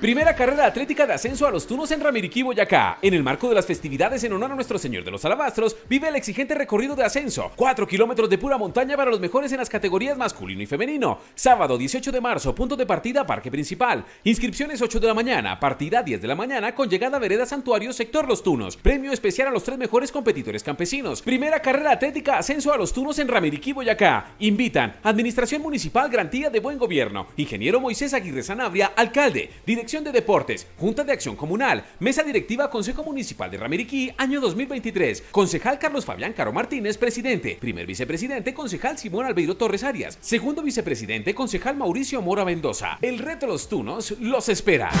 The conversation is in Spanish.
Primera carrera atlética de ascenso a los tunos en Ramiriquí, Boyacá. En el marco de las festividades en honor a nuestro Señor de los Alabastros, vive el exigente recorrido de ascenso. 4 kilómetros de pura montaña para los mejores en las categorías masculino y femenino. Sábado 18 de marzo, punto de partida, Parque Principal. Inscripciones 8 de la mañana, partida 10 de la mañana, con llegada a Vereda Santuario, sector Los Tunos. Premio especial a los tres mejores competidores campesinos. Primera carrera atlética ascenso a los Tunos en Ramiriquí, Boyacá. Invitan Administración Municipal Garantía de Buen Gobierno. Ingeniero Moisés Aguirre Sanabria, alcalde de Deportes, Junta de Acción Comunal, Mesa Directiva Consejo Municipal de Ramiriquí, año 2023. Concejal Carlos Fabián Caro Martínez, presidente. Primer vicepresidente, concejal Simón Albeiro Torres Arias. Segundo vicepresidente, concejal Mauricio Mora Mendoza. El reto los tunos los espera.